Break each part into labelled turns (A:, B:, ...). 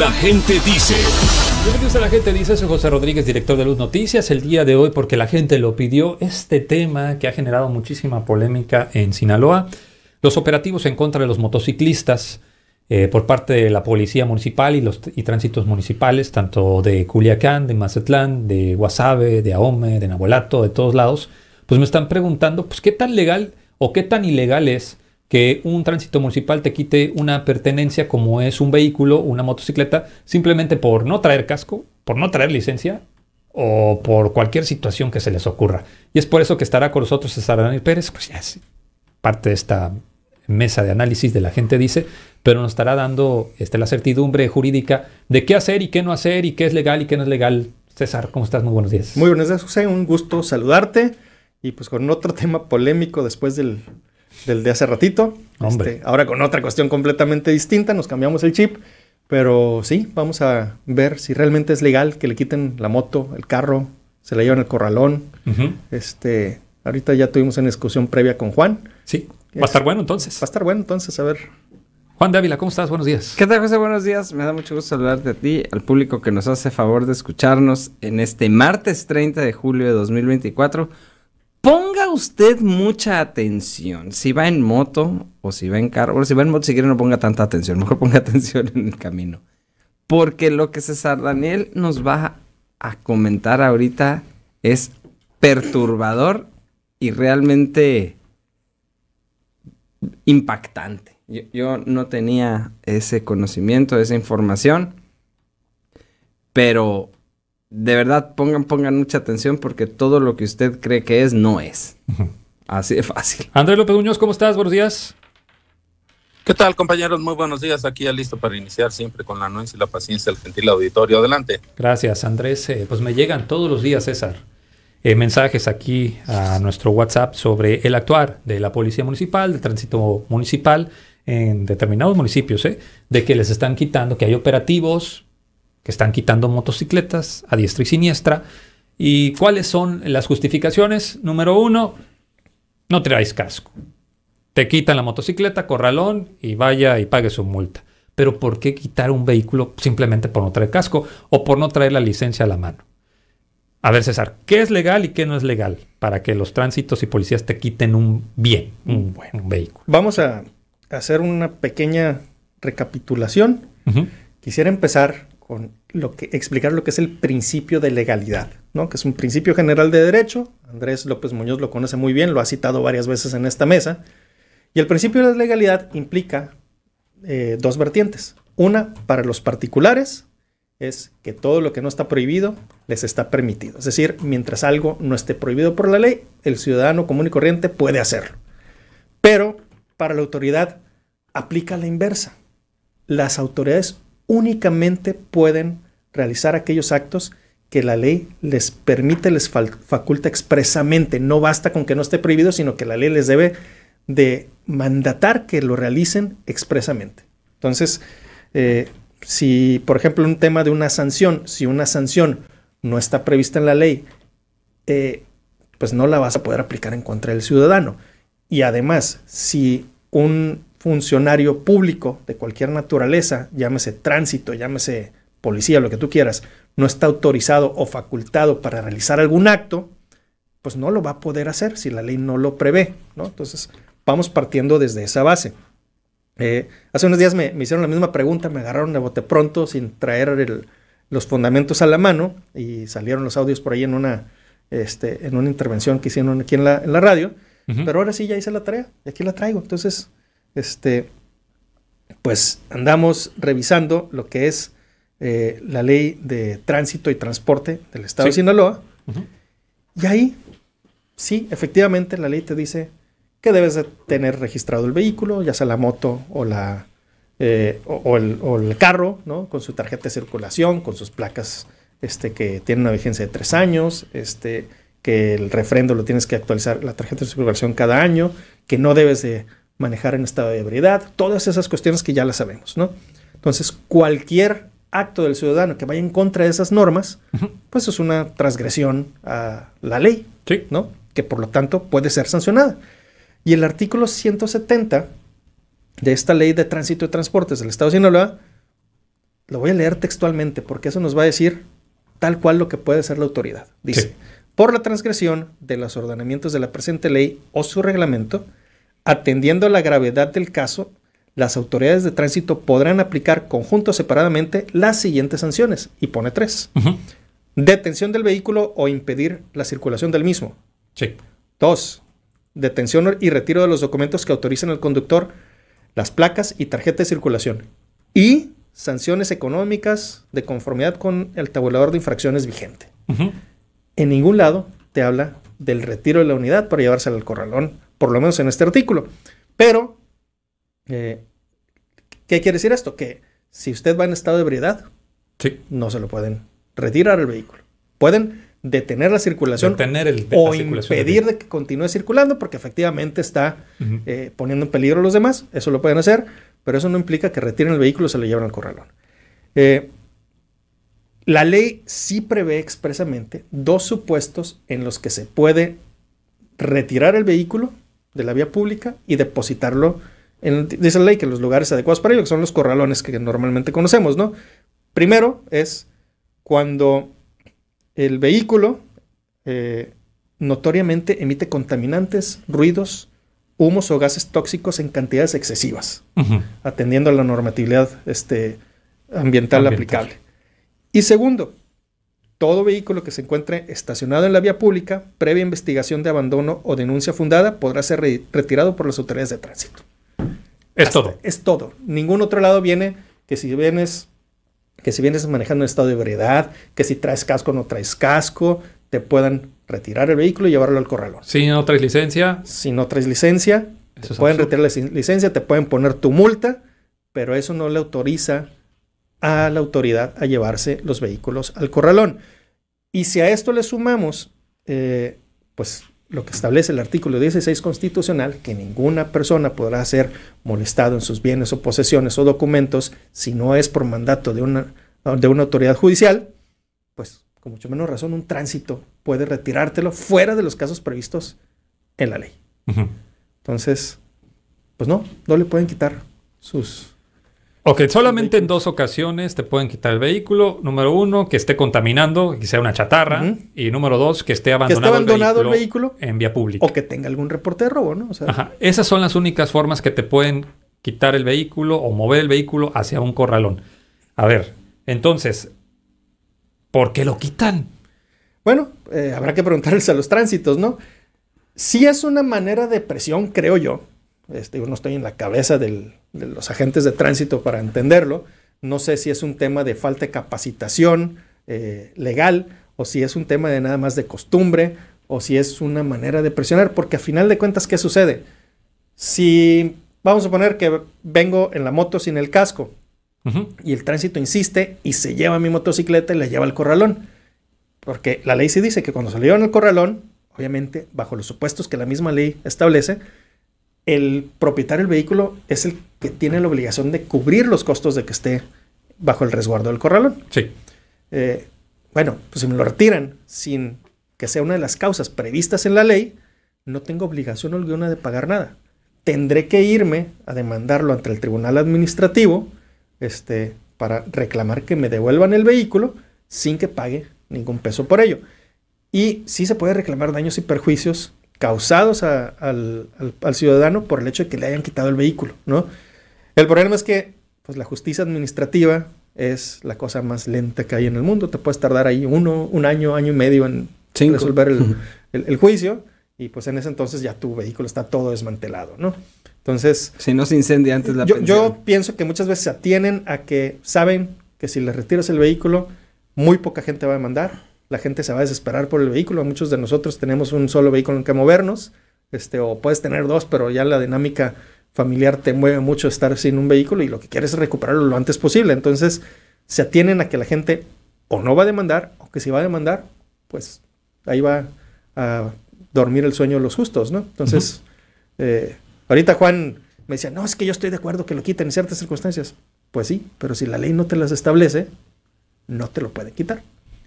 A: La gente dice. Bienvenidos a La gente dice, soy José Rodríguez, director de Luz Noticias. El día de hoy, porque la gente lo pidió, este tema que ha generado muchísima polémica en Sinaloa, los operativos en contra de los motociclistas eh, por parte de la policía municipal y los tránsitos municipales, tanto de Culiacán, de Mazatlán, de Guasave, de Ahome, de Navolato, de todos lados, pues me están preguntando, pues qué tan legal o qué tan ilegal es que un tránsito municipal te quite una pertenencia como es un vehículo, una motocicleta, simplemente por no traer casco, por no traer licencia o por cualquier situación que se les ocurra. Y es por eso que estará con nosotros César Daniel Pérez, pues ya es parte de esta mesa de análisis de la gente dice, pero nos estará dando este, la certidumbre jurídica de qué hacer y qué no hacer y qué es legal y qué no es legal. César, ¿cómo estás? Muy buenos días.
B: Muy buenos días, José. Un gusto saludarte y pues con otro tema polémico después del del de hace ratito. Este, ahora con otra cuestión completamente distinta, nos cambiamos el chip. Pero sí, vamos a ver si realmente es legal que le quiten la moto, el carro, se la llevan el corralón. Este, ahorita ya tuvimos una discusión previa con Juan. Sí. Va a estar bueno entonces. Va a estar bueno entonces, a ver. Juan Dávila, ¿cómo estás? Buenos días. ¿Qué tal, José? Buenos días.
C: Me da mucho gusto saludarte a ti, al público que nos hace favor de escucharnos en este martes 30 de julio de 2024 usted mucha atención. Si va en moto o si va en carro. si va en moto, si quiere, no ponga tanta atención. Mejor ponga atención en el camino. Porque lo que César Daniel nos va a comentar ahorita es perturbador y realmente impactante. yo, no tenía ese conocimiento, esa información, pero de verdad pongan, pongan mucha atención porque todo lo que usted cree que es, no es. Así de fácil. Andrés López Muñoz, ¿cómo
D: estás? Buenos días. ¿Qué tal, compañeros? Muy buenos días. Aquí ya listo para iniciar siempre con la anuencia y la paciencia del gentil auditorio. Adelante.
A: Gracias, Andrés. Eh, pues me llegan todos los días, César, eh, mensajes aquí a nuestro WhatsApp sobre el actuar de la Policía Municipal, de Tránsito Municipal en determinados municipios, ¿eh? de que les están quitando, que hay operativos que están quitando motocicletas a diestra y siniestra. ¿Y cuáles son las justificaciones? Número uno, no traes casco. Te quitan la motocicleta, corralón y vaya y pague su multa. Pero ¿por qué quitar un vehículo simplemente por no traer casco o por no traer la licencia a la mano? A ver, César, ¿qué es legal y qué no es legal para que los tránsitos y policías te quiten un bien, un buen vehículo?
B: Vamos a hacer una pequeña recapitulación. Quisiera empezar con lo que, explicar lo que es el principio de legalidad, que es un principio general de derecho. Andrés López Muñoz lo conoce muy bien, lo ha citado varias veces en esta mesa. Y el principio de legalidad implica eh, dos vertientes. Una, para los particulares, es que todo lo que no está prohibido les está permitido. Es decir, mientras algo no esté prohibido por la ley, el ciudadano común y corriente puede hacerlo. Pero para la autoridad aplica la inversa. Las autoridades únicamente pueden realizar aquellos actos que la ley les permite, les faculta expresamente. No basta con que no esté prohibido, sino que la ley les debe de mandatar que lo realicen expresamente. Entonces, eh, si, por ejemplo, un tema de una sanción, si una sanción no está prevista en la ley, eh, pues no la vas a poder aplicar en contra del ciudadano. Y además, si un funcionario público de cualquier naturaleza, llámese tránsito, llámese policía, lo que tú quieras, no está autorizado o facultado para realizar algún acto, pues no lo va a poder hacer si la ley no lo prevé, ¿no? Entonces, vamos partiendo desde esa base. Eh, hace unos días me, hicieron la misma pregunta, me agarraron de bote pronto sin traer los fundamentos a la mano y salieron los audios por ahí en una, este, en una intervención que hicieron aquí en la, radio, pero ahora sí ya hice la tarea, y aquí la traigo. Entonces, este, pues andamos revisando lo que es eh, la ley de tránsito y transporte del estado de Sinaloa. Y ahí, sí, efectivamente la ley te dice que debes de tener registrado el vehículo, ya sea la moto o la... Eh, o, el, carro, ¿no? Con su tarjeta de circulación, con sus placas este, que tienen una vigencia de tres años, este, que el refrendo lo tienes que actualizar, la tarjeta de circulación cada año, que no debes de manejar en estado de ebriedad, todas esas cuestiones que ya las sabemos, ¿no? Entonces, cualquier acto del ciudadano que vaya en contra de esas normas, pues es una transgresión a la ley, ¿no? Que por lo tanto puede ser sancionada. Y el artículo 170 de esta ley de tránsito y transportes del Estado de Sinaloa, lo voy a leer textualmente porque eso nos va a decir tal cual lo que puede hacer la autoridad. Dice, por la transgresión de los ordenamientos de la presente ley o su reglamento, Atendiendo la gravedad del caso, las autoridades de tránsito podrán aplicar conjunto separadamente las siguientes sanciones, y pone tres. Detención del vehículo o impedir la circulación del mismo. Dos, detención y retiro de los documentos que autorizan al conductor, las placas y tarjeta de circulación. Y sanciones económicas de conformidad con el tabulador de infracciones vigente. En ningún lado te habla del retiro de la unidad para llevársela al corralón por lo menos en este artículo. Pero, eh, ¿qué quiere decir esto? Que si usted va en estado de ebriedad, no se lo pueden retirar el vehículo. Pueden detener la circulación el, o impedir de que continúe circulando porque efectivamente está eh, poniendo en peligro a los demás. Eso lo pueden hacer, pero eso no implica que retiren el vehículo y se lo lleven al corralón. Eh, la ley sí prevé expresamente dos supuestos en los que se puede retirar el vehículo de la vía pública y depositarlo en, dice la ley que los lugares adecuados para ello, que son los corralones que normalmente conocemos, ¿no? Primero es cuando el vehículo eh, notoriamente emite contaminantes, ruidos, humos o gases tóxicos en cantidades excesivas, atendiendo a la normatividad este, ambiental aplicable. Y segundo, todo vehículo que se encuentre estacionado en la vía pública, previa investigación de abandono o denuncia fundada, podrá ser retirado por las autoridades de tránsito. Es todo. Es todo. Ningún otro lado viene que si vienes, que si vienes manejando en estado de ebriedad, que si traes casco o no traes casco, te puedan retirar el vehículo y llevarlo al corralón. Si no traes licencia. Si no traes licencia, pueden retirar la licencia, te pueden poner tu multa, pero eso no le autoriza a la autoridad a llevarse los vehículos al corralón. Y si a esto le sumamos, eh, pues lo que establece el artículo 16 constitucional, que ninguna persona podrá ser molestado en sus bienes o posesiones o documentos si no es por mandato de una, de una autoridad judicial, pues con mucho menos razón un tránsito puede retirártelo fuera de los casos previstos en la ley. Entonces, pues no, no le pueden quitar sus
A: Ok, solamente en dos ocasiones te pueden quitar el vehículo. Número uno, que esté contaminando, que sea una chatarra. Y número dos, que esté abandonado, ¿Que abandonado el, vehículo en vía pública.
B: O que tenga algún reporte de robo, ¿no? Ajá.
A: Esas son las únicas formas que te pueden quitar el vehículo o mover el vehículo hacia un corralón. A
B: ver, entonces, ¿por qué lo quitan? Bueno, eh, habrá que preguntarles a los tránsitos, ¿no? Si es una manera de presión, creo yo, no estoy en la cabeza de los agentes de tránsito para entenderlo, no sé si es un tema de falta de capacitación eh, legal o si es un tema de nada más de costumbre o si es una manera de presionar, porque a final de cuentas, ¿qué sucede? Si vamos a poner que vengo en la moto sin el casco y el tránsito insiste y se lleva mi motocicleta y la lleva al corralón, porque la ley sí dice que cuando salió en el corralón, obviamente bajo los supuestos que la misma ley establece, el propietario del vehículo es el que tiene la obligación de cubrir los costos de que esté bajo el resguardo del corralón. Sí. Eh, bueno, pues si me lo retiran sin que sea una de las causas previstas en la ley, no tengo obligación alguna de pagar nada. Tendré que irme a demandarlo ante el tribunal administrativo este, para reclamar que me devuelvan el vehículo sin que pague ningún peso por ello. Y sí se puede reclamar daños y perjuicios causados al, ciudadano por el hecho de que le hayan quitado el vehículo, ¿no? El problema es que pues, la justicia administrativa es la cosa más lenta que hay en el mundo. Te puedes tardar ahí uno, un año, año y medio en resolver el, juicio y pues en ese entonces ya tu vehículo está todo desmantelado, ¿no? Entonces...
C: Si no se incendia
B: antes la yo, Yo pienso que muchas veces se atienen a que saben que si les retiras el vehículo, muy poca gente va a demandar la gente se va a desesperar por el vehículo. Muchos de nosotros tenemos un solo vehículo en que movernos, este, o puedes tener dos, pero ya la dinámica familiar te mueve mucho estar sin un vehículo y lo que quieres es recuperarlo lo antes posible. Entonces, se atienen a que la gente o no va a demandar, o que si va a demandar, pues ahí va a dormir el sueño de los justos, ¿no? Entonces, eh, ahorita Juan me decía, no, es que yo estoy de acuerdo que lo quiten en ciertas circunstancias. Pues sí, pero si la ley no te las establece, no te lo puede quitar.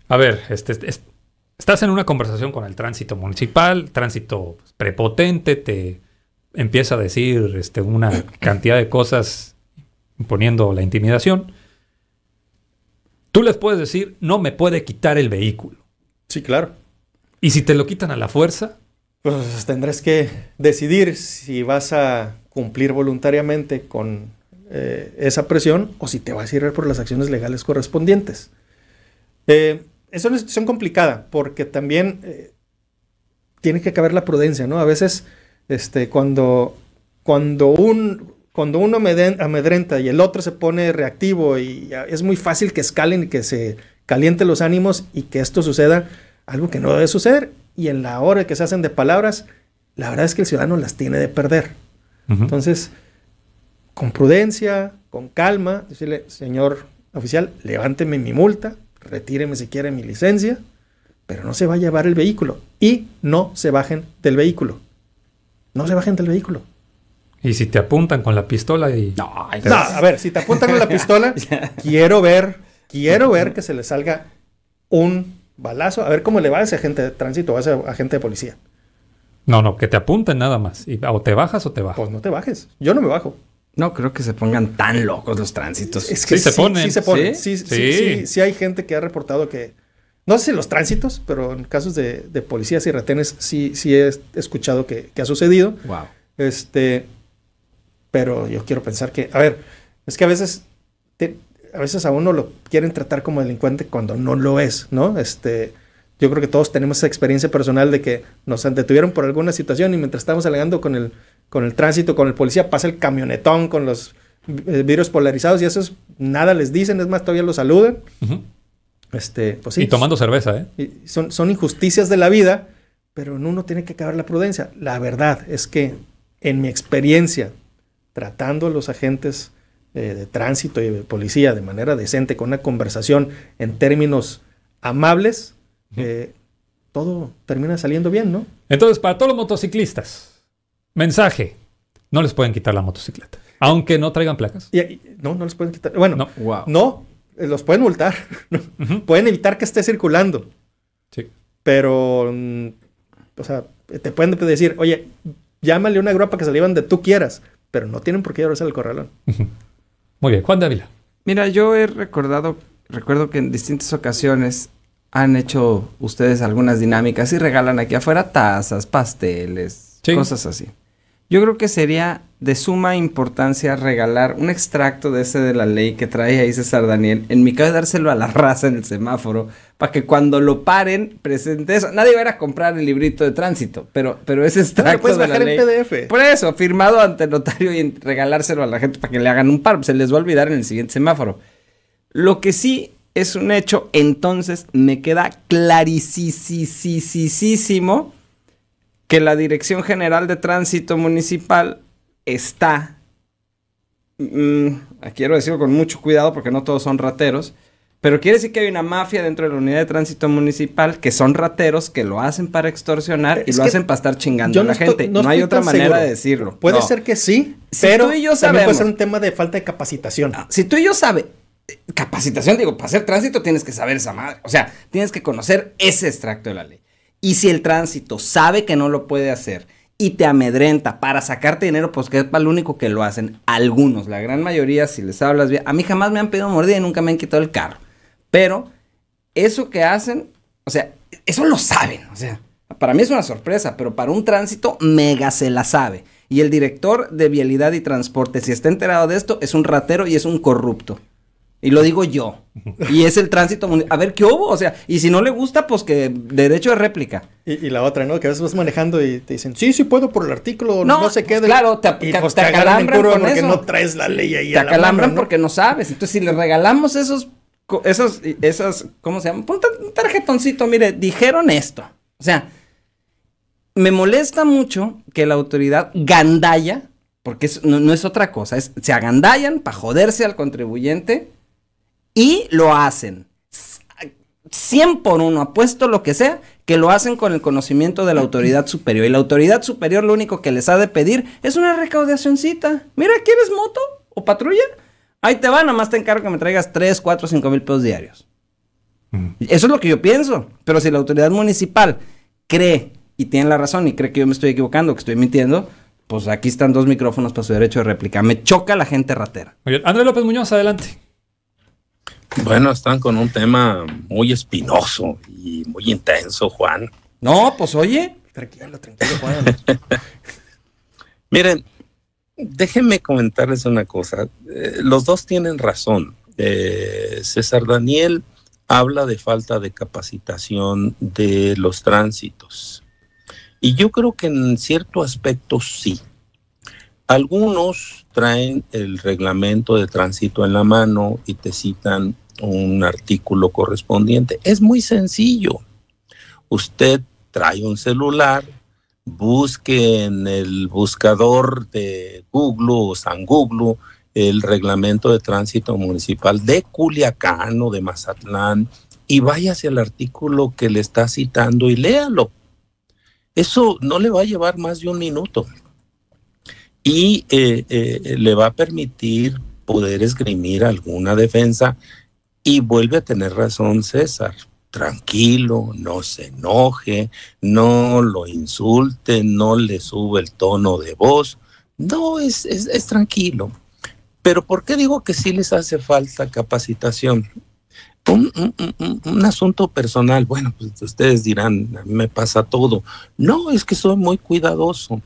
A: A ver, este, estás en una conversación con el tránsito municipal, tránsito prepotente, te empieza a decir este, una cantidad de cosas imponiendo la intimidación. Tú les puedes decir, no me puede quitar el vehículo. Sí, claro. ¿Y
B: si te lo quitan a la fuerza? Pues tendrás que decidir si vas a cumplir voluntariamente con eh, esa presión o si te vas a ir por las acciones legales correspondientes. Eh, es una situación complicada porque también eh, tiene que caber la prudencia, ¿no? A veces, este, cuando, cuando, un, cuando uno amedrenta y el otro se pone reactivo y es muy fácil que escalen y que se calienten los ánimos y que esto suceda, algo que no debe suceder. Y en la hora que se hacen de palabras, la verdad es que el ciudadano las tiene de perder. Entonces, con prudencia, con calma, decirle, señor oficial, levánteme mi multa, retíreme si quiere mi licencia, pero no se va a llevar el vehículo y no se bajen del vehículo. No se bajen del vehículo.
A: Y si te apuntan con la pistola y... No, a ver, si
B: te apuntan con la pistola, quiero ver, quiero ver que se le salga un balazo, a ver cómo le va a ese agente de tránsito, a ese agente de policía.
A: No, no, que te apunten nada más. o te bajas o te bajas. Pues no te bajes.
C: Yo no me bajo. No creo que se pongan tan locos los tránsitos.
A: Es que sí, se ponen. Sí, se ponen.
B: ¿Sí? Sí, sí, hay gente que ha reportado que. No sé si los tránsitos, pero en casos de, policías y retenes sí, sí he escuchado que, ha sucedido. Wow. Este. Pero yo quiero pensar que. A ver, es que a veces. a veces a uno lo quieren tratar como delincuente cuando no lo es, ¿no? Este. Yo creo que todos tenemos esa experiencia personal de que nos detuvieron por alguna situación y mientras estábamos alegando con el con el tránsito, con el policía, pasa el camionetón con los eh, virus polarizados y eso es, nada les dicen, es más, todavía los saludan. este, pues y tomando cerveza, ¿eh? son, son injusticias de la vida, pero en uno tiene que acabar la prudencia. La verdad es que en mi experiencia, tratando a los agentes eh, de tránsito y de policía de manera decente, con una conversación en términos amables, todo termina saliendo bien, ¿no?
A: Entonces, para todos los motociclistas,
B: Mensaje. No les pueden
A: quitar la motocicleta. Aunque no traigan placas. no, no les pueden quitar. Bueno,
B: no, los pueden multar. pueden evitar que esté circulando. Sí. Pero, mm, o sea, te pueden decir, oye, llámale una grupa que se de tú quieras, pero no tienen por qué llevarse el corralón.
C: Muy bien, Juan Dávila.
B: Mira, yo he recordado,
C: recuerdo que en distintas ocasiones han hecho ustedes algunas dinámicas y regalan aquí afuera tazas, pasteles, cosas así. Yo creo que sería de suma importancia regalar un extracto de ese de la ley que trae ahí César Daniel. En mi caso, dárselo a la raza en el semáforo para que cuando lo paren presente eso. Nadie va a ir a comprar el librito de tránsito, pero, pero ese extracto de bajar la ley. PDF. Por eso, firmado ante el notario y regalárselo a la gente para que le hagan un par. Se les va a olvidar en el siguiente semáforo. Lo que sí es un hecho, entonces me queda clarísimo que la Dirección General de Tránsito Municipal está, mm, quiero decirlo con mucho cuidado porque no todos son rateros, pero quiere decir que hay una mafia dentro de la unidad de tránsito municipal que son rateros que lo hacen para extorsionar y lo hacen para estar chingando a la gente. No, hay otra manera de decirlo. Puede ser
B: que sí, pero tú y yo sabemos, puede ser un tema de falta de capacitación. Ah, si tú y yo sabes, eh, capacitación,
C: digo, para hacer tránsito tienes que saber esa madre. O sea, tienes que conocer ese extracto de la ley. Y si el tránsito sabe que no lo puede hacer y te amedrenta para sacarte dinero, pues que es para lo único que lo hacen. Algunos, la gran mayoría, si les hablas bien. A mí jamás me han pedido mordida y nunca me han quitado el carro. Pero eso que hacen, o sea, eso lo saben. O sea, para mí es una sorpresa, pero para un tránsito mega se la sabe. Y el director de Vialidad y Transporte, si está enterado de esto, es un ratero y es un corrupto. Y lo digo yo.
B: Y es el tránsito A ver, ¿qué hubo? O sea, y si no le gusta, pues que derecho de réplica. Y, la otra, ¿no? Que a veces vas manejando y te dicen, sí, sí puedo por el artículo, no, se quede. Claro, te, pues, te, acalambran porque no traes la ley ahí. Te acalambran porque no sabes. Entonces, si le regalamos esos,
C: esos, esas, ¿cómo se llama? un tarjetoncito, mire, dijeron esto. O sea, me molesta mucho que la autoridad gandalla, porque no, es otra cosa, es, se agandallan para joderse al contribuyente y lo hacen. 100 por uno, apuesto lo que sea, que lo hacen con el conocimiento de la autoridad superior. Y la autoridad superior lo único que les ha de pedir es una recaudacióncita, Mira, ¿quieres moto o patrulla? Ahí te van nada más te encargo que me traigas 3, 4, cinco mil pesos diarios. Mm. Eso es lo que yo pienso. Pero si la autoridad municipal cree y tiene la razón y cree que yo me estoy equivocando, que estoy mintiendo, pues aquí están dos micrófonos para su derecho de réplica. Me choca la gente ratera.
D: Andrés López Muñoz, adelante. Bueno, están con un tema muy espinoso y muy intenso, Juan.
C: No, pues oye,
D: tranquilo, tranquilo, Juan. Miren, déjenme comentarles una cosa. Eh, los dos tienen razón. Eh, César Daniel habla de falta de capacitación de los tránsitos. Y yo creo que en cierto aspecto sí. Algunos traen el reglamento de tránsito en la mano y te citan un artículo correspondiente. Es muy sencillo. Usted trae un celular, busque en el buscador de Google o San Google el reglamento de tránsito municipal de Culiacán o de Mazatlán y vaya hacia el artículo que le está citando y léalo. Eso no le va a llevar más de un minuto y eh, eh, le va a permitir poder esgrimir alguna defensa y vuelve a tener razón César. Tranquilo, no se enoje, no lo insulte, no le sube el tono de voz. No, es, es, tranquilo. Pero ¿por qué digo que sí les hace falta capacitación? Un, un, asunto personal. Bueno, pues ustedes dirán, me pasa todo. No, es que soy muy cuidadoso.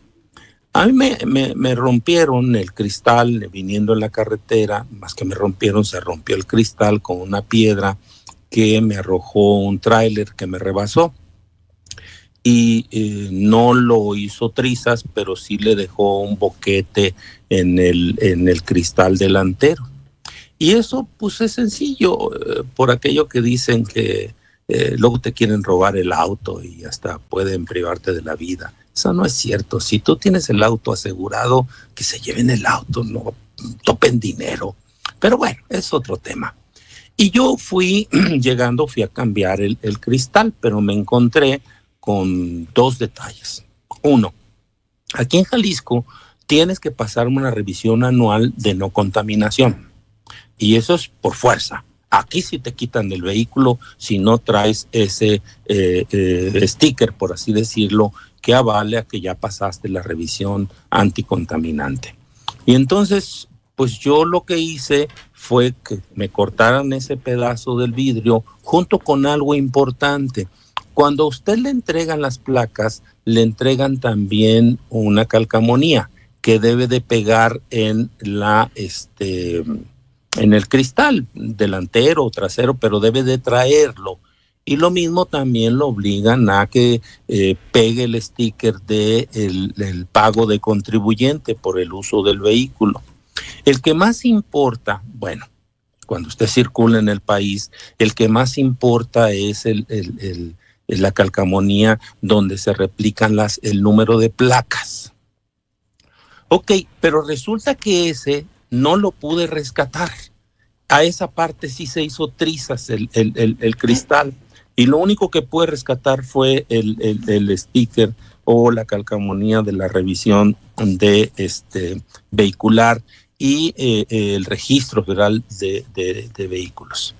D: A mí me, rompieron el cristal viniendo en la carretera, más que me rompieron, se rompió el cristal con una piedra que me arrojó un tráiler que me rebasó. Y eh, no lo hizo trizas, pero sí le dejó un boquete en el, en el cristal delantero. Y eso pues es sencillo, eh, por aquello que dicen que eh, luego te quieren robar el auto y hasta pueden privarte de la vida. Eso no es cierto. Si tú tienes el auto asegurado, que se lleven el auto, no topen dinero. Pero bueno, es otro tema. Y yo fui llegando, fui a cambiar el, cristal, pero me encontré con dos detalles. Uno, aquí en Jalisco tienes que pasar una revisión anual de no contaminación. Y eso es por fuerza. Aquí sí te quitan el vehículo si no traes ese eh, eh, sticker, por así decirlo, que a que ya pasaste la revisión anticontaminante. Y entonces, pues yo lo que hice fue que me cortaran ese pedazo del vidrio junto con algo importante. Cuando usted le entregan las placas, le entregan también una calcamonía que debe de pegar en la este en el cristal delantero o trasero, pero debe de traerlo y lo mismo también lo obligan a que eh, pegue el sticker de el, pago de contribuyente por el uso del vehículo. El que más importa, bueno, cuando usted circula en el país, el que más importa es la calcamonía donde se replican las, el número de placas. Ok, pero resulta que ese no lo pude rescatar. A esa parte sí se hizo trizas el, cristal. Y lo único que pude rescatar fue el, el, sticker o la calcamonía de la revisión de este vehicular y eh, el registro federal de, vehículos.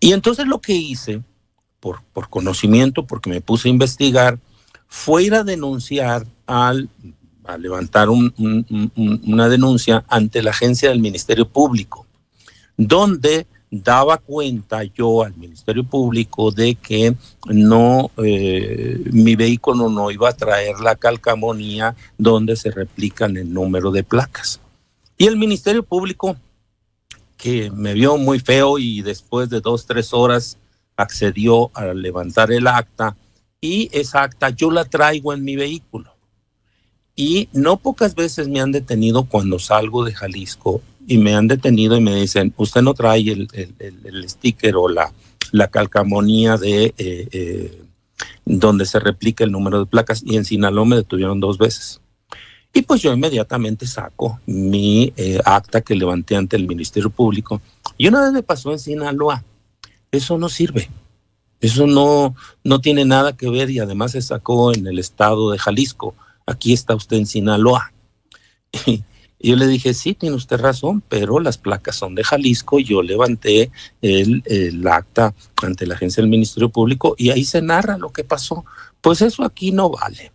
D: Y entonces lo que hice, por, conocimiento, porque me puse a investigar, fue ir a denunciar al a levantar una denuncia ante la agencia del Ministerio Público, donde daba cuenta yo al Ministerio Público de que no eh, mi vehículo no iba a traer la calcamonía donde se replican el número de placas. Y el Ministerio Público, que me vio muy feo y después de dos, tres horas accedió a levantar el acta y esa acta yo la traigo en mi vehículo. Y no pocas veces me han detenido cuando salgo de Jalisco y me han detenido y me dicen, usted no trae el, el, el sticker o la, la calcamonía de eh, eh, donde se replica el número de placas. Y en Sinaloa me detuvieron dos veces. Y pues yo inmediatamente saco mi eh, acta que levanté ante el Ministerio Público. Y una vez me pasó en Sinaloa. Eso no sirve. Eso no, no tiene nada que ver y además se sacó en el estado de Jalisco. Aquí está usted en Sinaloa. Y, yo le dije, sí, tiene usted razón, pero las placas son de Jalisco. Yo levanté el, el acta ante la agencia del Ministerio Público y ahí se narra lo que pasó. Pues eso aquí no vale.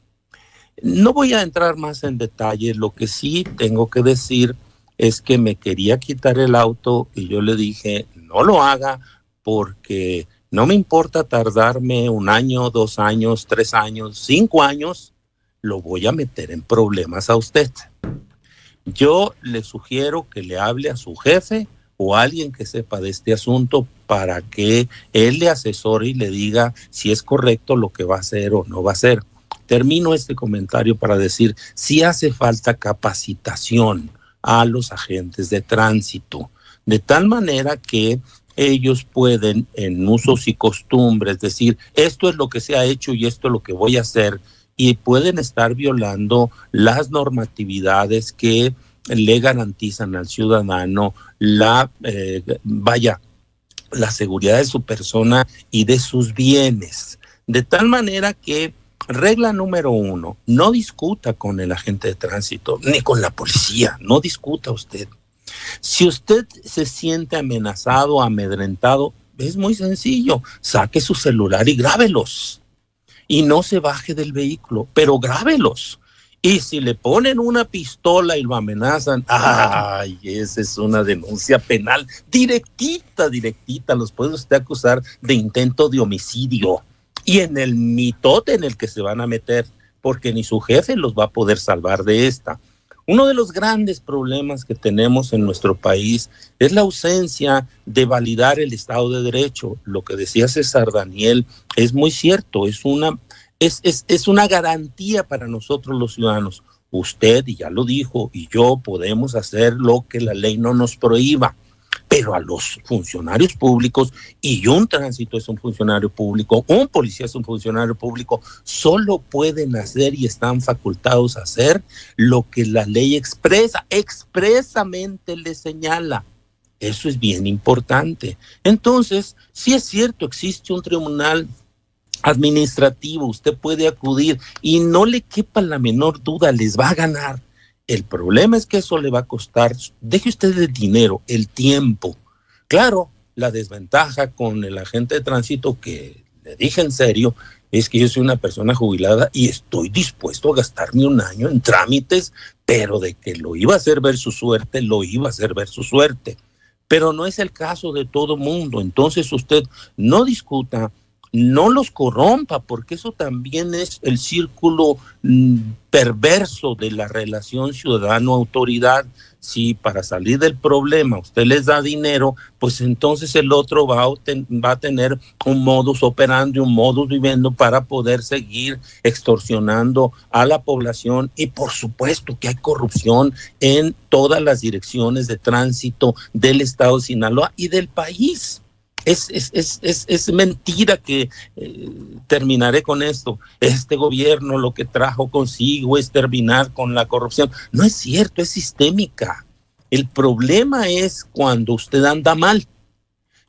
D: No voy a entrar más en detalle. Lo que sí tengo que decir es que me quería quitar el auto y yo le dije, no lo haga porque no me importa tardarme un año, dos años, tres años, cinco años, lo voy a meter en problemas a usted. Yo le sugiero que le hable a su jefe o a alguien que sepa de este asunto para que él le asesore y le diga si es correcto lo que va a hacer o no va a hacer. Termino este comentario para decir si hace falta capacitación a los agentes de tránsito, de tal manera que ellos pueden en usos y costumbres decir, esto es lo que se ha hecho y esto es lo que voy a hacer y pueden estar violando las normatividades que le garantizan al ciudadano la, eh, vaya, la seguridad de su persona y de sus bienes. De tal manera que, regla número uno, no discuta con el agente de tránsito ni con la policía, no discuta usted. Si usted se siente amenazado, amedrentado, es muy sencillo, saque su celular y grábelos y no se baje del vehículo, pero grábelos. Y si le ponen una pistola y lo amenazan, ay, esa es una denuncia penal directita, directita, los puede usted acusar de intento de homicidio. Y en el mitote en el que se van a meter, porque ni su jefe los va a poder salvar de esta. Uno de los grandes problemas que tenemos en nuestro país es la ausencia de validar el Estado de Derecho. Lo que decía César Daniel es muy cierto, es una, es, es, es una garantía para nosotros los ciudadanos. Usted, y ya lo dijo, y yo podemos hacer lo que la ley no nos prohíba. Pero a los funcionarios públicos, y un tránsito es un funcionario público, un policía es un funcionario público, solo pueden hacer y están facultados a hacer lo que la ley expresa, expresamente le señala. Eso es bien importante. Entonces, si es cierto, existe un tribunal administrativo, usted puede acudir y no le quepa la menor duda, les va a ganar el problema es que eso le va a costar, deje usted el dinero, el tiempo. Claro, la desventaja con el agente de tránsito, que le dije en serio, es que yo soy una persona jubilada y estoy dispuesto a gastarme un año en trámites, pero de que lo iba a hacer ver su suerte, lo iba a hacer ver su suerte. Pero no es el caso de todo mundo. Entonces usted no discuta no los corrompa, porque eso también es el círculo mm, perverso de la relación ciudadano-autoridad. Si para salir del problema usted les da dinero, pues entonces el otro va a, tener un modus operandi, un modus viviendo para poder seguir extorsionando a la población. Y por supuesto que hay corrupción en todas las direcciones de tránsito del Estado de Sinaloa y del país es, es, mentira que eh, terminaré con esto. Este gobierno lo que trajo consigo es terminar con la corrupción. No es cierto, es sistémica. El problema es cuando usted anda mal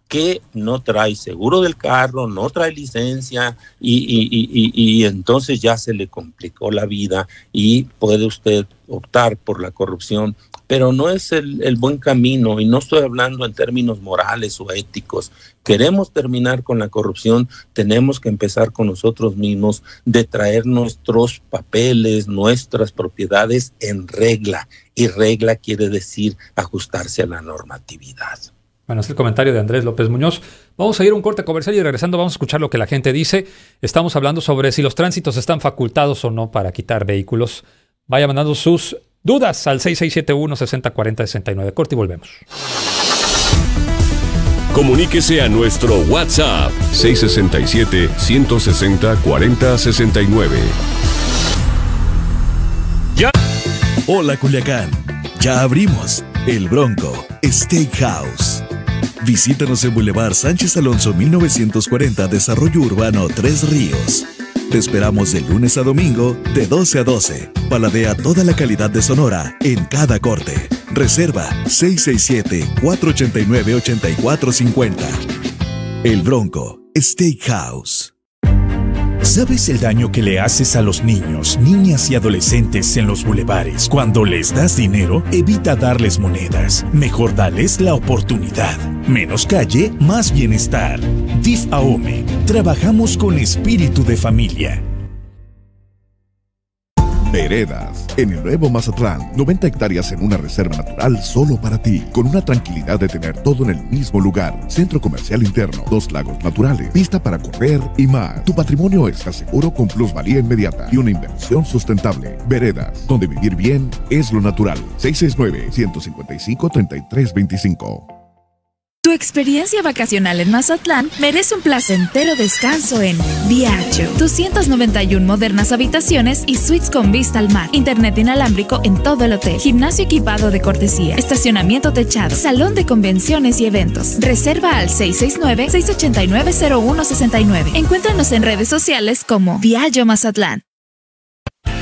D: que no trae seguro del carro, no trae licencia y, y, y, y, entonces ya se le complicó la vida y puede usted optar por la corrupción pero no es el, buen camino y no estoy hablando en términos morales o éticos. Queremos terminar con la corrupción, tenemos que empezar con nosotros mismos de traer nuestros papeles, nuestras propiedades en regla. Y regla quiere decir ajustarse a la normatividad.
A: Bueno, es el comentario de Andrés López Muñoz. Vamos a ir a un corte comercial y regresando vamos a escuchar lo que la gente dice. Estamos hablando sobre si los tránsitos están facultados o no para quitar vehículos. Vaya mandando sus Dudas al 6671-6040-69. Corte y volvemos.
E: Comuníquese a nuestro WhatsApp 667-160-4069. Ya. Hola Culiacán, ya abrimos el Bronco Steakhouse. Visítanos en Boulevard Sánchez Alonso 1940, Desarrollo Urbano Tres Ríos te esperamos de lunes a domingo de 12 a 12. Paladea toda la calidad de Sonora en cada corte. Reserva 667-489-8450. El Bronco Steakhouse. ¿Sabes el daño que le haces a los niños, niñas y adolescentes en los bulevares? Cuando les das dinero, evita darles monedas. Mejor dales la oportunidad. Menos calle, más bienestar. DIF AOME. Trabajamos con espíritu de familia. Veredas. En el nuevo Mazatlán, 90 hectáreas en una reserva natural solo para ti, con una tranquilidad de tener todo en el mismo lugar. Centro comercial interno, dos lagos naturales, pista para correr y más. Tu patrimonio está seguro con plusvalía inmediata y una inversión sustentable. Veredas, donde vivir bien es lo natural. 669 155 3325
F: tu experiencia vacacional en Mazatlán merece un placentero descanso en Viacho. 291 modernas habitaciones y suites con vista al mar. Internet inalámbrico en todo el hotel. Gimnasio equipado de cortesía. Estacionamiento techado. Salón de convenciones y eventos. Reserva al 669-689-0169. Encuéntranos en redes sociales como Viajo Mazatlán.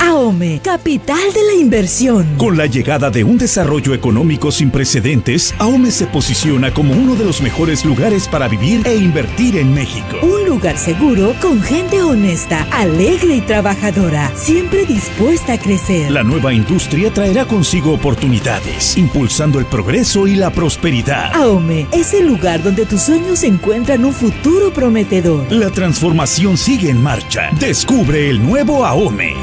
F: AOME, capital de la inversión.
E: Con la llegada de un desarrollo económico sin precedentes, AOME se posiciona como uno de los mejores lugares para vivir e invertir
F: en México. Un lugar seguro con gente honesta, alegre y trabajadora, siempre
E: dispuesta a crecer. La nueva industria traerá consigo oportunidades, impulsando el progreso y la prosperidad.
F: AOME es el lugar donde tus sueños encuentran un futuro prometedor.
E: La transformación sigue en marcha. Descubre el nuevo AOME.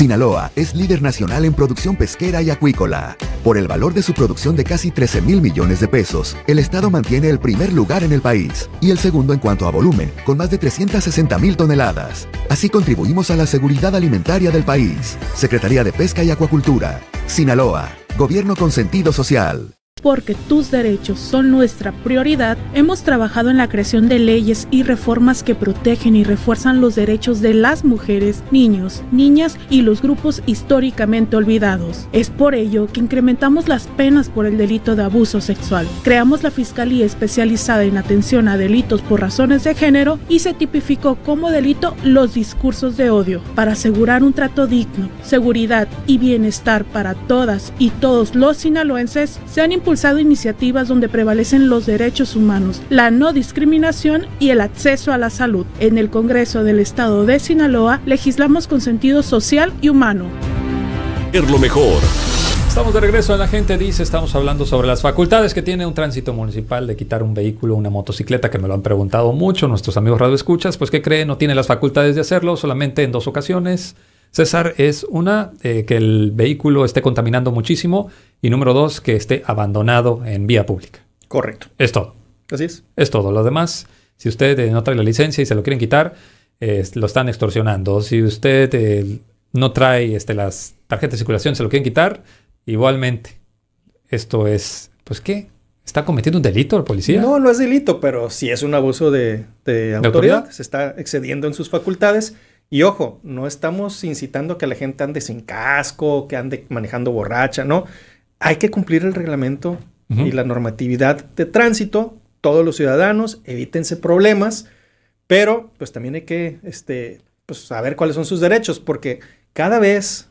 E: Sinaloa es líder nacional en producción pesquera y acuícola. Por el valor de su producción de casi 13 mil millones de pesos, el estado mantiene el primer lugar en el país y el segundo en cuanto a volumen, con más de 360 mil toneladas. Así contribuimos a la seguridad alimentaria del país. Secretaría de Pesca y Acuacultura. Sinaloa. Gobierno con sentido social
F: porque tus derechos son nuestra prioridad, hemos trabajado en la creación de leyes y reformas que protegen y refuerzan los derechos de las mujeres, niños, niñas y los grupos históricamente olvidados. Es por ello que incrementamos las penas por el delito de abuso sexual. Creamos la Fiscalía especializada en atención a delitos por razones de género y se tipificó como delito los discursos de odio para asegurar un trato digno, seguridad y bienestar para todas y todos los sinaloenses. Se han impulsado impulsado iniciativas donde prevalecen los derechos humanos, la no discriminación y el acceso a la salud. En el Congreso del Estado de Sinaloa legislamos con sentido social y humano.
E: Lo mejor.
A: Estamos de regreso en La Gente Dice, estamos hablando sobre las facultades que tiene un tránsito municipal de quitar un vehículo, una motocicleta, que me lo han preguntado mucho nuestros amigos Radio Escuchas. pues ¿qué creen? No tiene las facultades de hacerlo, solamente en dos ocasiones. César, es una, eh, que el vehículo esté contaminando muchísimo y número dos, que esté abandonado en vía pública. Correcto. Es todo. Así es. Es todo. Lo demás, si usted eh, no trae la licencia y se lo quieren quitar, lo están extorsionando. Si usted eh, no trae este, las tarjetas de circulación, se lo quieren quitar, igualmente. Esto es, pues, ¿qué? ¿Está cometiendo un delito el policía? No,
B: no es delito, pero si es un abuso de, autoridad. ¿De autoridad. Se está excediendo en sus facultades. Y ojo, no estamos incitando a que la gente ande sin casco, que ande manejando borracha, no hay que cumplir el reglamento y la normatividad de tránsito, todos los ciudadanos, evítense problemas, pero pues también hay que este, pues, saber cuáles son sus derechos, porque cada vez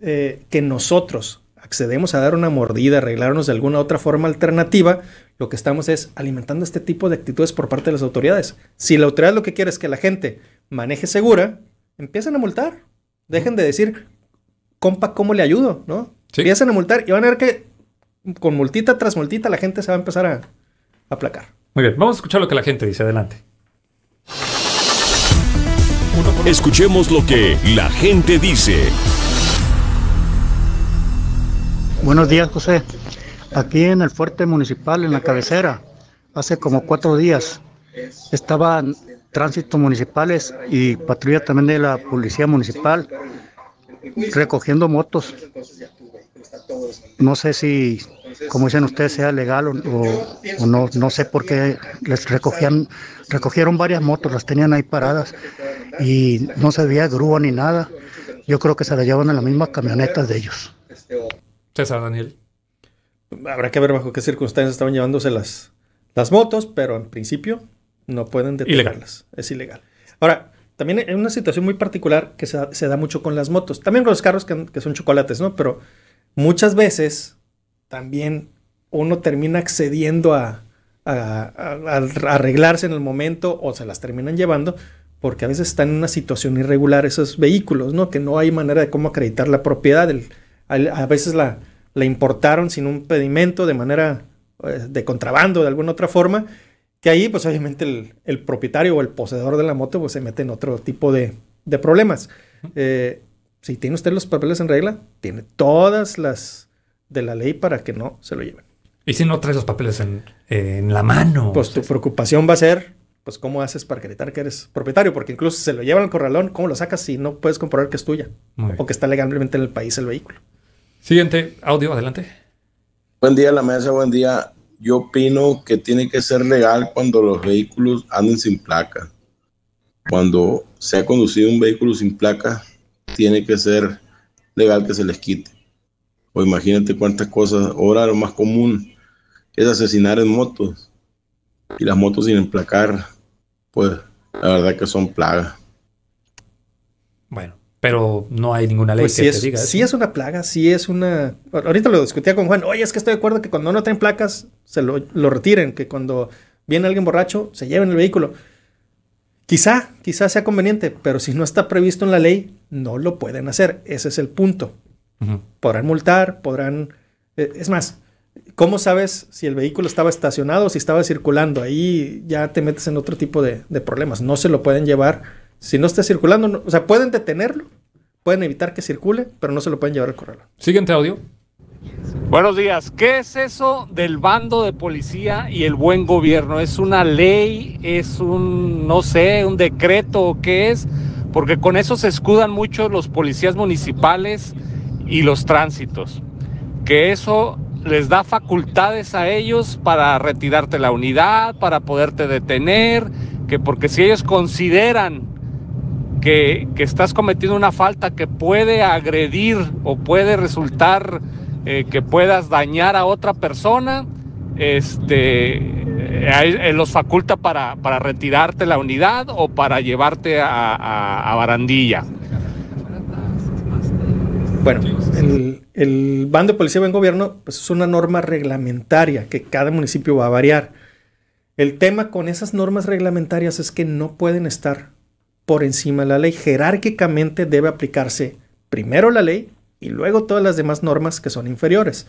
B: eh, que nosotros accedemos a dar una mordida, arreglarnos de alguna otra forma alternativa, lo que estamos es alimentando este tipo de actitudes por parte de las autoridades. Si la autoridad lo que quiere es que la gente maneje segura, empiecen a multar. Dejen de decir, compa, ¿cómo le ayudo? ¿No? y Empiezan a multar y van a ver que con multita tras multita la gente se va a empezar a aplacar.
A: Muy bien, vamos a escuchar lo que la gente dice. Adelante.
E: Escuchemos lo que la gente dice.
B: Buenos días, José. Aquí en el fuerte municipal, en la cabecera, hace como cuatro días estaban tránsitos municipales y patrulla también de la policía municipal recogiendo motos no sé si, como dicen ustedes, sea legal o, no, no sé por qué les recogían, recogieron varias motos, las tenían ahí paradas y no se veía grúa ni nada. Yo creo que se las llevan en las mismas camionetas de ellos. César Daniel. Habrá que ver bajo qué circunstancias estaban llevándose las, motos, pero en principio no pueden detenerlas. Es ilegal. Ahora, también hay una situación muy particular que se, da mucho con las motos. También con los carros que, que son chocolates, ¿no? Pero muchas veces también uno termina accediendo a, arreglarse en el momento o se las terminan llevando porque a veces están en una situación irregular esos vehículos, ¿no? Que no hay manera de cómo acreditar la propiedad. a veces la, importaron sin un pedimento de manera eh, de contrabando de alguna otra forma, que ahí pues obviamente el, propietario o el poseedor de la moto pues se mete en otro tipo de, problemas. Si tiene usted los papeles en regla, tiene todas las de la ley para que no se lo lleven.
A: ¿Y si no traes los papeles en, la mano? Pues
B: tu preocupación va a ser, pues, ¿cómo haces para acreditar que eres propietario? Porque incluso si se lo llevan al corralón, ¿cómo lo sacas si no puedes comprobar que es tuya? O que está legalmente en el país el vehículo.
D: Siguiente audio, adelante. Buen día, la mesa, buen día. Yo opino que tiene que ser legal cuando los vehículos anden sin placa. Cuando se ha conducido un vehículo sin placa, tiene que ser legal que se les quite. O imagínate cuántas cosas. Ahora lo más común es asesinar en motos. Y las motos sin emplacar, pues la verdad que son plagas.
B: Bueno,
A: pero no hay ninguna
B: ley pues que es, es una plaga, sí es una... Ahorita lo discutía con Juan. Oye, es que estoy de acuerdo que cuando no traen placas, se lo, lo retiren. Que cuando viene alguien borracho, se lleven el vehículo. Quizá, quizá sea conveniente, pero si no está previsto en la ley, no lo pueden hacer. Ese es el punto. Podrán multar, podrán... Eh, es más, ¿cómo sabes si el vehículo estaba estacionado o si estaba circulando? Ahí ya te metes en otro tipo de, problemas. No se lo pueden llevar. Si no está circulando, o sea, pueden detenerlo, pueden evitar que circule, pero no se lo pueden llevar al correo Siguiente audio.
A: Buenos días. ¿Qué es eso del bando de policía y el buen gobierno? ¿Es una ley? ¿Es un, no sé, un decreto? o ¿Qué es? porque con eso se escudan mucho los policías municipales y los tránsitos, que eso les da facultades a ellos para retirarte la unidad, para poderte detener, que porque si ellos consideran que, que estás cometiendo una falta que puede agredir o puede resultar eh, que puedas dañar a otra persona, este, eh, los faculta para, retirarte la unidad o para llevarte a,
B: barandilla. Bueno, el, el bando de policía buen gobierno pues, es una norma reglamentaria que cada municipio va a variar. El tema con esas normas reglamentarias es que no pueden estar por encima de la ley. Jerárquicamente debe aplicarse primero la ley y luego todas las demás normas que son inferiores.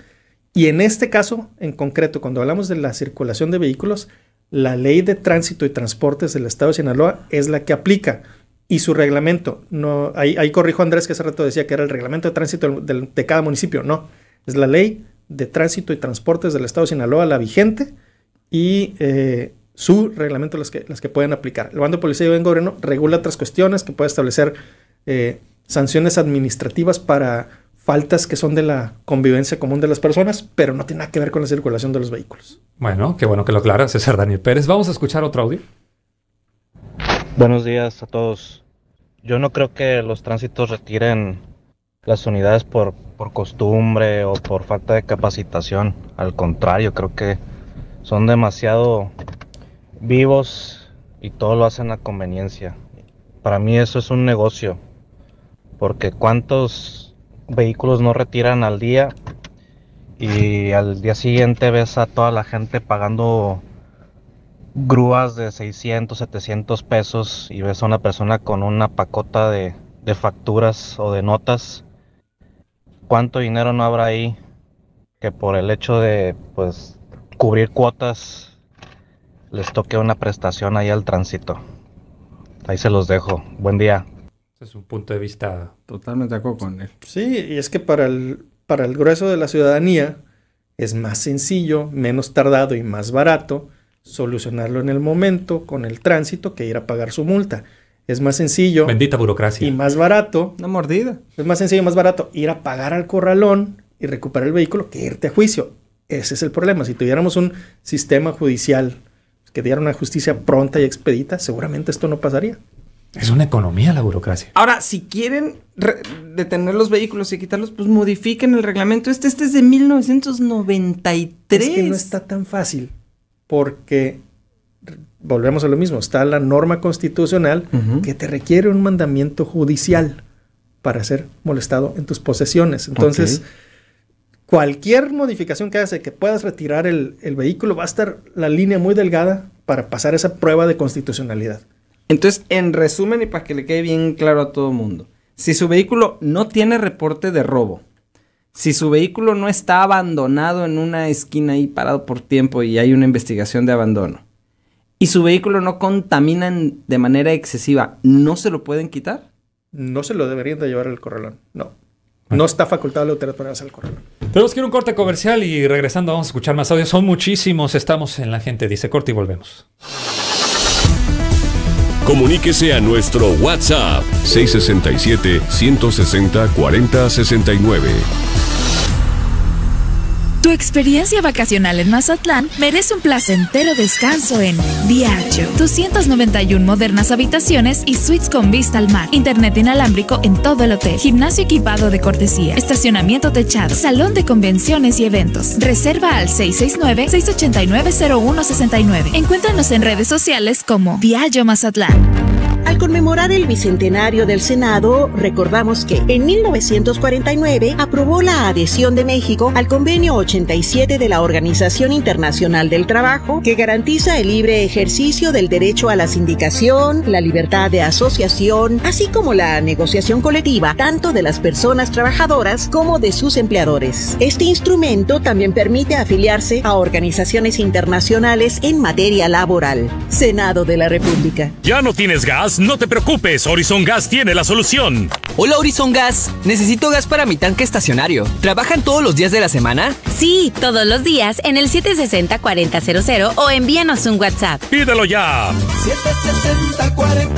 B: Y en este caso, en concreto, cuando hablamos de la circulación de vehículos, la ley de tránsito y transportes del estado de Sinaloa es la que aplica y su reglamento. No, ahí, corrijo Andrés que hace rato decía que era el reglamento de tránsito de, cada municipio. No, es la ley de tránsito y transportes del estado de Sinaloa, la vigente, y eh, su reglamento las que, las que pueden aplicar. El bando de policía y el gobierno regula otras cuestiones que puede establecer eh, sanciones administrativas para faltas que son de la convivencia común de las personas, pero no tiene nada que ver con la circulación de los vehículos.
A: Bueno, qué bueno que lo aclara César Daniel
C: Pérez. Vamos a escuchar otro audio.
B: Buenos días
C: a todos. Yo no creo que los tránsitos retiren las unidades por, por costumbre o por falta de capacitación. Al contrario, creo que son demasiado vivos y todo lo hacen a conveniencia. Para mí eso es un negocio, porque cuántos vehículos no retiran al día y al día siguiente ves a toda la gente pagando grúas de 600, 700 pesos y ves a una persona con una pacota de, de facturas o de notas. ¿Cuánto dinero no habrá ahí que por el hecho de pues cubrir cuotas les toque una prestación ahí al tránsito? Ahí se los dejo. Buen día
B: es un punto de vista. Totalmente de acuerdo con él. Sí, y es que para el, para el grueso de la ciudadanía es más sencillo, menos tardado y más barato solucionarlo en el momento con el tránsito que ir a pagar su multa. Es más sencillo. Bendita burocracia. Y más barato. Una mordida. Es más sencillo y más barato ir a pagar al corralón y recuperar el vehículo que irte a juicio. Ese es el problema. Si tuviéramos un sistema judicial que diera una justicia pronta y expedita, seguramente esto no pasaría. Es una economía la burocracia.
C: Ahora, si quieren detener los vehículos y quitarlos, pues modifiquen el reglamento. Este, este es de 1993. Es que no está tan fácil
B: porque volvemos a lo mismo, está la norma constitucional que te requiere un mandamiento judicial para ser molestado en tus posesiones. Entonces, cualquier modificación que hagas que puedas retirar el vehículo va a estar la línea muy delgada para pasar esa prueba de constitucionalidad. Entonces, en resumen y para que le quede bien
C: claro a todo el mundo, si su vehículo no tiene reporte de robo, si su vehículo no está abandonado en una esquina ahí parado por tiempo y hay una investigación de abandono, y su vehículo no contamina de manera excesiva, ¿no se lo pueden quitar?
B: No se lo deberían de llevar al corralón, no. Ah. No está facultado la autoridad para al corralón.
A: Tenemos que ir a un corte comercial y regresando vamos a escuchar más audio. Son muchísimos, estamos en La Gente Dice Corte y
E: volvemos. Comuníquese a nuestro WhatsApp 667 160 40 69.
F: Tu experiencia vacacional en Mazatlán merece un placentero descanso en Viajo 291 modernas habitaciones y suites con vista al mar. Internet inalámbrico en todo el hotel. Gimnasio equipado de cortesía. Estacionamiento techado. Salón de convenciones y eventos. Reserva al 669-689-0169. Encuéntranos en redes sociales como Viajo Mazatlán. Al conmemorar el bicentenario del Senado, recordamos que en 1949 aprobó la adhesión de México al convenio 8 87 de la Organización Internacional del Trabajo, que garantiza el libre ejercicio del derecho a la sindicación, la libertad de asociación, así como la negociación colectiva, tanto de las personas trabajadoras como de sus empleadores. Este instrumento también permite afiliarse a organizaciones internacionales en materia laboral. Senado de la República.
E: ¿Ya no tienes gas? No te preocupes, Horizon Gas tiene la solución. Hola Horizon Gas, necesito gas para mi tanque estacionario. ¿Trabajan todos los días
F: de la semana? Sí, todos los días en el 760-4000 o envíanos un WhatsApp. Pídelo ya. 760-4000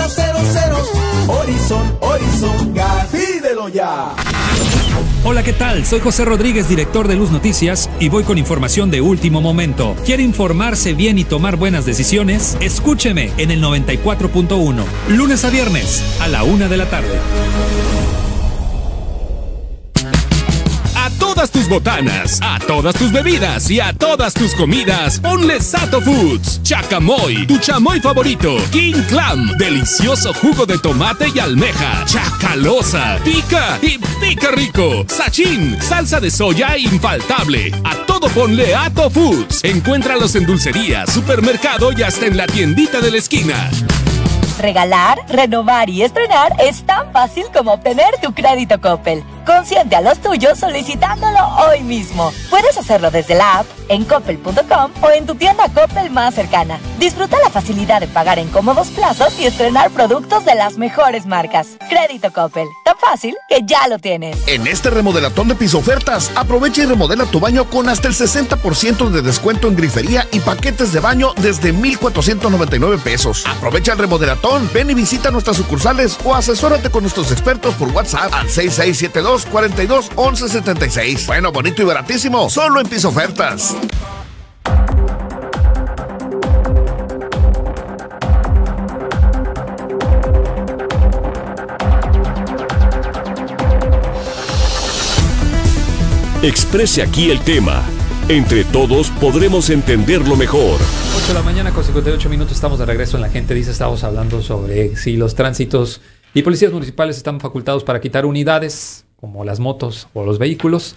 F: Horizon,
E: Horizon Gas. Pídelo ya.
A: Hola, ¿qué tal? Soy José Rodríguez, director de Luz Noticias, y voy con información de último momento. ¿Quiere informarse bien y tomar buenas decisiones? Escúcheme en el 94.1, lunes a viernes, a la una de la tarde.
E: tus botanas, a todas tus bebidas y a todas tus comidas, ponle Sato Foods, Chacamoy, tu chamoy favorito, King Clam, delicioso jugo de tomate y almeja, chacalosa, pica y pica rico, Sachín salsa de soya infaltable. A todo ponle Sato Foods. Encuéntralos en dulcerías, supermercado y hasta en la tiendita de la esquina
F: regalar, renovar y estrenar es tan fácil como obtener tu crédito Coppel. Consciente a los tuyos solicitándolo hoy mismo. Puedes hacerlo desde la app, en coppel.com o en tu tienda Coppel más cercana. Disfruta la facilidad de pagar en cómodos plazos y estrenar productos de las mejores marcas. Crédito Coppel fácil que ya lo tienes.
E: En este remodelatón de piso ofertas, aprovecha y remodela tu baño con hasta el 60% de descuento en grifería y paquetes de baño desde 1,499 pesos. Aprovecha el remodelatón, ven y visita nuestras sucursales o asesórate con nuestros expertos por WhatsApp al 6672 42 Bueno, bonito y baratísimo, solo en piso ofertas. Exprese aquí el tema. Entre todos podremos entenderlo mejor.
A: 8 de la mañana con 58 minutos estamos de regreso en La Gente Dice, estamos hablando sobre si los tránsitos y policías municipales están facultados para quitar unidades como las motos o los vehículos.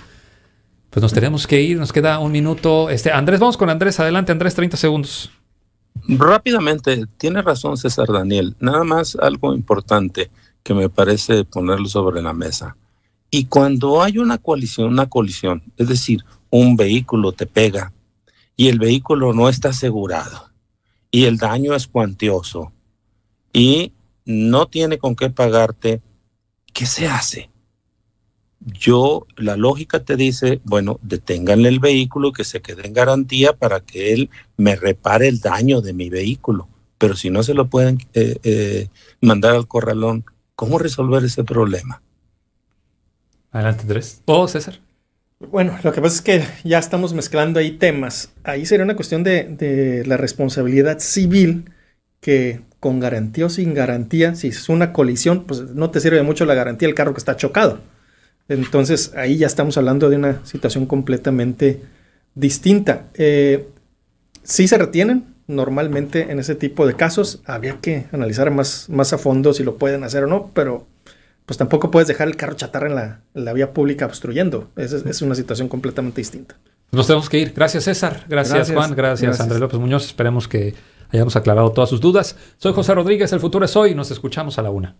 A: Pues nos tenemos que ir, nos queda un minuto. Este, Andrés, vamos con Andrés, adelante Andrés, 30 segundos.
D: Rápidamente, tiene razón César Daniel, nada más algo importante que me parece ponerlo sobre la mesa. Y cuando hay una coalición, una colisión, es decir, un vehículo te pega y el vehículo no está asegurado y el daño es cuantioso y no tiene con qué pagarte, ¿qué se hace? Yo, la lógica te dice, bueno, deténganle el vehículo que se quede en garantía para que él me repare el daño de mi vehículo. Pero si no se lo pueden eh, eh, mandar al corralón, ¿cómo resolver ese problema?
A: Adelante, Andrés.
B: O César. Bueno, lo que pasa es que ya estamos mezclando ahí temas. Ahí sería una cuestión de, la responsabilidad civil que con garantía o sin garantía, si es una colisión, pues no te sirve mucho la garantía del carro que está chocado. Entonces ahí ya estamos hablando de una situación completamente distinta. si eh, sí se retienen normalmente en ese tipo de casos. Había que analizar más, más a fondo si lo pueden hacer o no, pero pues tampoco puedes dejar el carro chatarra en la, vía pública obstruyendo. Es, una situación completamente distinta.
A: Nos tenemos que ir. Gracias César, gracias, Juan, gracias, gracias. Andrés López Muñoz. Esperemos que hayamos aclarado todas sus dudas. Soy José Rodríguez, el futuro es hoy. Nos escuchamos a la una.